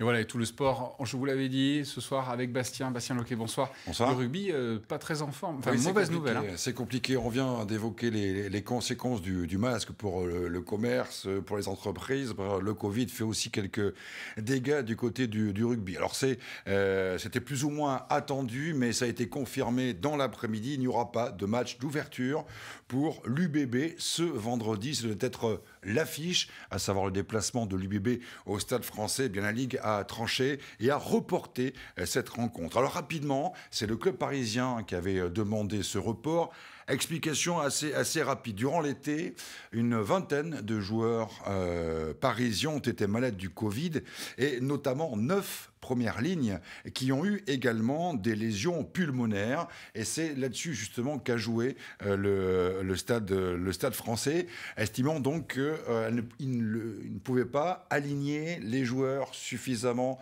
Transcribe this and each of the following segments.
Et voilà, et tout le sport, je vous l'avais dit, ce soir avec Bastien, Bastien Loquet, bonsoir. Bonsoir. Le rugby, euh, pas très en forme, enfin, mauvaise nouvelle. Hein. C'est compliqué, on vient d'évoquer les, conséquences du, masque pour euh, le, commerce, euh, pour les entreprises. Le Covid fait aussi quelques dégâts du côté du, rugby. Alors c'était plus ou moins attendu, mais ça a été confirmé dans l'après-midi. Il n'y aura pas de match d'ouverture pour l'UBB ce vendredi. Ça doit être l'affiche, à savoir le déplacement de l'UBB au stade français, eh bien la Ligue a tranché et a reporté euh, cette rencontre. Alors rapidement, c'est le club parisien hein, qui avait euh, demandé ce report Explication assez, assez rapide. Durant l'été, une vingtaine de joueurs euh, parisiens ont été malades du Covid et notamment neuf premières lignes qui ont eu également des lésions pulmonaires et c'est là-dessus justement qu'a joué euh, le, stade, le stade français, estimant donc qu'il euh, ne, pouvait pas aligner les joueurs suffisamment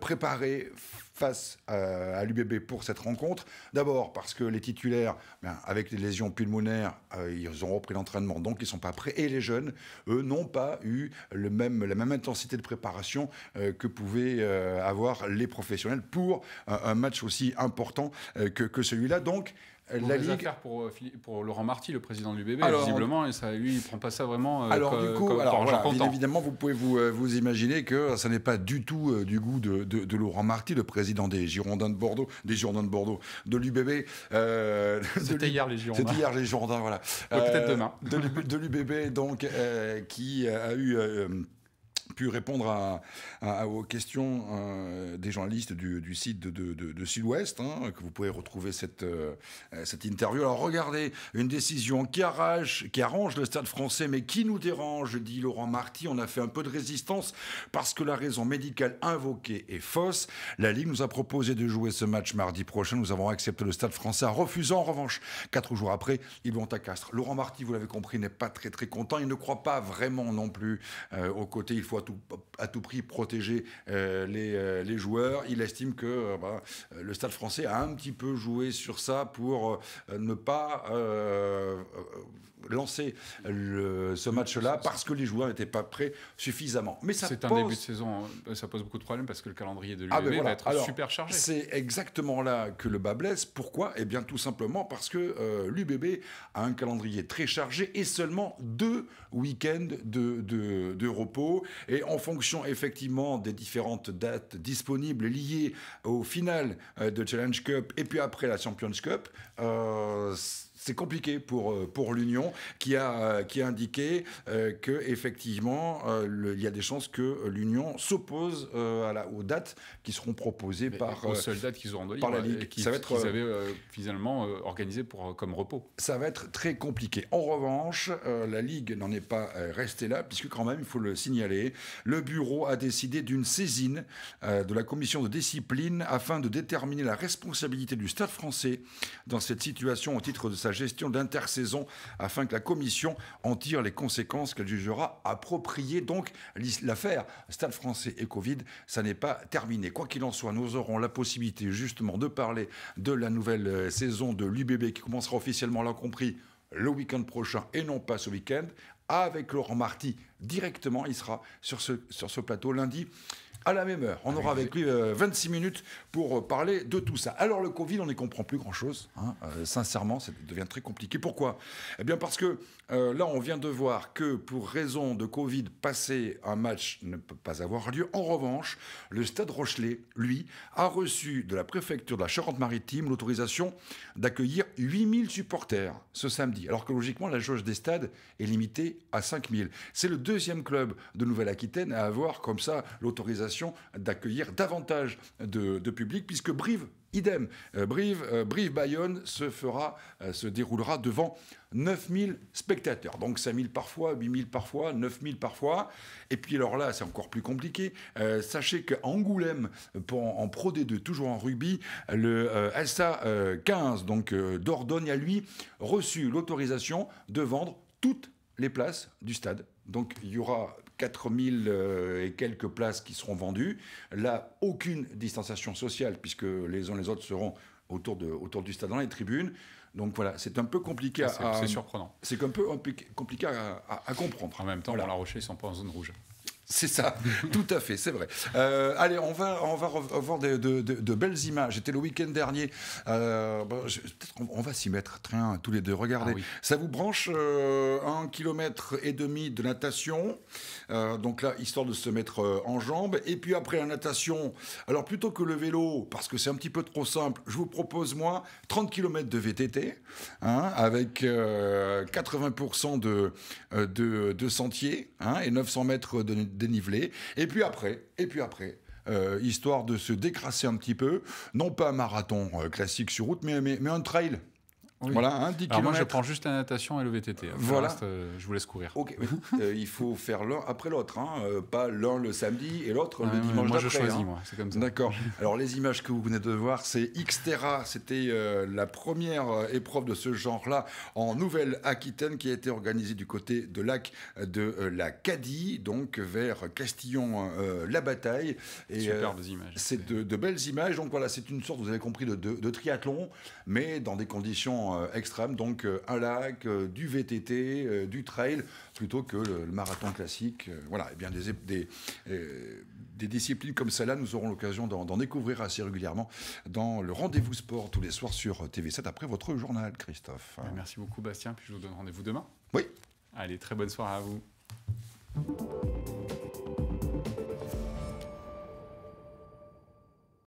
préparés face euh, à l'UBB pour cette rencontre. D'abord parce que les titulaires, ben, avec les lésions pulmonaires, euh, ils ont repris l'entraînement, donc ils ne sont pas prêts. Et les jeunes, eux, n'ont pas eu la même intensité de préparation euh, que pouvaient avoir les professionnels pour un match aussi important que, que celui-là. Donc, la Ligue. faire pour, euh, pour Laurent Marty, le président de l'UBB, visiblement, et ça, lui, il prend pas ça vraiment. Euh, alors, du coup, alors, bien évidemment, vous pouvez vous, euh, vous imaginer que ça n'est pas du tout du goût de, de, Laurent Marty, le président des Girondins de Bordeaux, des Girondins de Bordeaux, de l'UBB. Euh, C'était hier les Girondins. C'était hier les Girondins, voilà. Peut-être demain. de l'UBB, donc, qui a eu pu répondre à, à, aux questions euh, des journalistes du, du site de, de, Sud-Ouest, hein, que vous pouvez retrouver cette, euh, cette interview. Alors regardez, une décision qui qui arrange le stade français, mais qui nous dérange, dit Laurent Marty. On a fait un peu de résistance parce que la raison médicale invoquée est fausse. La Ligue nous a proposé de jouer ce match mardi prochain. Nous avons accepté le stade français en refusant en revanche. Quatre jours après, ils vont à Castres. Laurent Marty, vous l'avez compris, n'est pas très très content. Il ne croit pas vraiment non plus euh, aux côtés. Il faut à tout prix protéger euh, les, euh, les, joueurs. Il estime que euh, bah, le Stade français a un petit peu joué sur ça pour ne pas lancer ce match-là parce que les joueurs n'étaient pas prêts suffisamment. Mais c'est pose... un début de saison, ça pose beaucoup de problèmes parce que le calendrier de ah, ben l'UBB e va être super chargé. C'est exactement là que le bas blesse. Pourquoi Eh bien, tout simplement parce que l'UBB a un calendrier très chargé et seulement deux week-ends de, de, de repos. Et en fonction effectivement des différentes dates disponibles liées au final euh, de Challenge Cup et puis après la Champions Cup, euh, c'est compliqué pour, euh, pour l'Union qui a, euh, qui a indiqué qu'effectivement, euh, que effectivement il y a des chances que l'Union s'oppose à la, aux dates qui seront proposées par aux qu'ils la Ligue qui, ça va être finalement organisé pour comme repos. Ça va être très compliqué. En revanche, la Ligue n'en est pas restée là puisque quand même il faut le signaler, le bureau a décidé d'une saisine de la commission de discipline afin de déterminer la responsabilité du Stade français dans cette situation au titre de sa sa gestion d'intersaison afin que la Commission en tire les conséquences qu'elle jugera appropriées. Donc l'affaire Stade français et Covid, ça n'est pas terminé. Quoi qu'il en soit, nous aurons la possibilité justement de parler de la nouvelle euh, saison de l'UBB qui commencera officiellement, l'a compris, le week-end prochain et non pas ce week-end, avec Laurent Marty directement. Il sera sur ce, sur ce plateau lundi à la même heure. On aura avec lui 26 euh, minutes pour euh, parler de tout ça. Alors le Covid, on n'y comprend plus grand-chose. Hein. Euh, sincèrement, ça devient très compliqué. Pourquoi Eh bien parce que là, on vient de voir que pour raison de Covid passer un match ne peut pas avoir lieu. En revanche, le Stade Rochelet, lui, a reçu de la préfecture de la Charente-Maritime l'autorisation d'accueillir 8000 supporters ce samedi, alors que logiquement, la jauge des stades est limitée à 5000. C'est le deuxième club de Nouvelle-Aquitaine à avoir comme ça l'autorisation d'accueillir davantage de, public, puisque Brive Idem, euh, Brive, euh, Brive, Bayonne se fera, euh, se déroulera devant 9000 spectateurs. Donc 5000 parfois, 8000 parfois, 9000 parfois. Et puis alors là, c'est encore plus compliqué. sachez que Angoulême, en, Pro D2, toujours en rugby, le SA 15, donc d'Ordogne, à lui reçu l'autorisation de vendre toutes les places du stade. Donc il y aura 4000 euh, et quelques places qui seront vendues. Là, aucune distanciation sociale, puisque les uns les autres seront autour, de, autour du stade dans les tribunes. Donc voilà, c'est un peu compliqué ah, à. C'est surprenant. C'est un peu compliqué à, comprendre. En même temps, voilà. la Rocher, ils sont pas en zone rouge. C'est ça, tout à fait, c'est vrai. Euh, allez, on va, on va revoir de, belles images. J'étais le week-end dernier. Euh, on, va s'y mettre, train, tous les deux. Regardez, ah ça vous branche euh, un kilomètre et demi de natation. donc là, histoire de se mettre en jambes. Et puis après la natation, alors plutôt que le vélo, parce que c'est un petit peu trop simple, je vous propose moi 30 km de VTT, hein, avec 80% de, de, sentiers hein, et 900 mètres de dénivelé. Et puis après, et puis après, euh, histoire de se décrasser un petit peu, non pas un marathon euh, classique sur route, mais, mais un trail. Voilà, Alors Moi, je prends juste la natation et le VTT. voilà. Euh, je vous laisse courir. Ok, euh, il faut faire l'un après l'autre, hein. euh, pas l'un le samedi et l'autre le dimanche d'après. Moi, je choisis, hein. moi, c'est comme ça. D'accord. Alors, les images que vous venez de voir, c'est Xterra. C'était la première épreuve de ce genre-là en Nouvelle-Aquitaine qui a été organisée du côté de lac de la Cadie, donc vers Castillon-la-Bataille. Superbes images. C'est de, belles images. Donc, voilà, c'est une sorte, vous avez compris, de triathlon, mais dans des conditions euh, extrême, donc euh, un lac, euh, du VTT, du trail, plutôt que le, marathon classique. voilà, et eh bien des, des, des disciplines comme celle-là, nous aurons l'occasion d'en découvrir assez régulièrement dans le rendez-vous sport tous les soirs sur TV7 après votre journal, Christophe. Eh, merci beaucoup, Bastien. Puis je vous donne rendez-vous demain. Oui. Allez, très bonne soirée à vous.